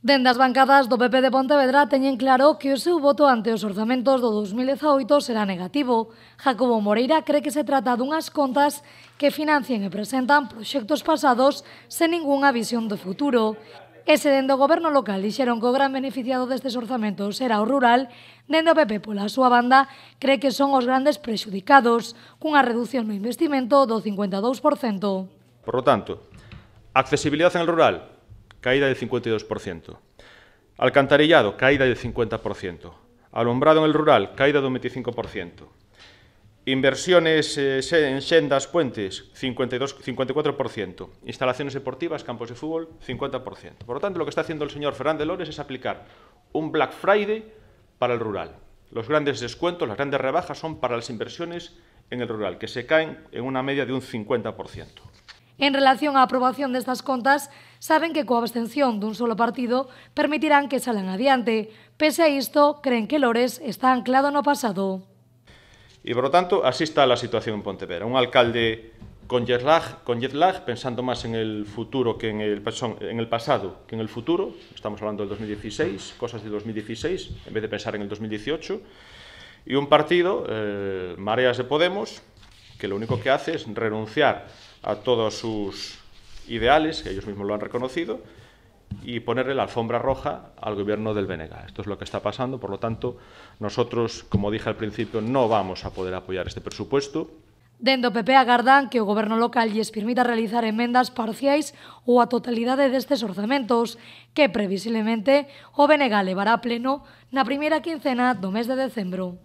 Dende as bancadas do PP de Pontevedra teñen claro que o seu voto ante os orzamentos do 2018 será negativo. Jacobo Moreira cree que se trata dunhas contas que financian e presentan proxectos pasados sen ningunha visión do futuro. E se dende o goberno local dixeron que o gran beneficiado destes orzamentos era o rural, dende o PP pola súa banda cree que son os grandes prexudicados, cunha reducción no investimento do 52%. Por lo tanto, accesibilidade en el rural, caída del 52%. Alcantarillado, caída del 50%. Alumbrado en el rural, caída del 25%. Inversiones eh, en sendas, puentes, 52, 54%. Instalaciones deportivas, campos de fútbol, 50%. Por lo tanto, lo que está haciendo el señor Fernández Lores es aplicar un Black Friday para el rural. Los grandes descuentos, las grandes rebajas son para las inversiones en el rural, que se caen en una media de un 50%. en relación á aprobación destas contas saben que coa abstención dun solo partido permitirán que salan adiante. Pese a isto, creen que Lores está anclado no pasado. E, por tanto, así está a situación en Pontevedra. Un alcalde con jet lag, con jet lag pensando máis en el futuro que en el, en el pasado que en el futuro, estamos hablando del 2016, cosas de 2016, en vez de pensar en el 2018, e un partido, eh, Mareas de Podemos, que lo único que hace es renunciar a todos sus ideales, que ellos mismos lo han reconocido, y ponerle la alfombra roja al gobierno del BNG. Esto es lo que está pasando, por lo tanto, nosotros, como dije al principio, no vamos a poder apoyar este presupuesto. Dendo PP agardan que o goberno local lles permita realizar emendas parciais ou a totalidade destes orzamentos, que previsiblemente o BNG levará a pleno na primeira quincena do mes de decembro.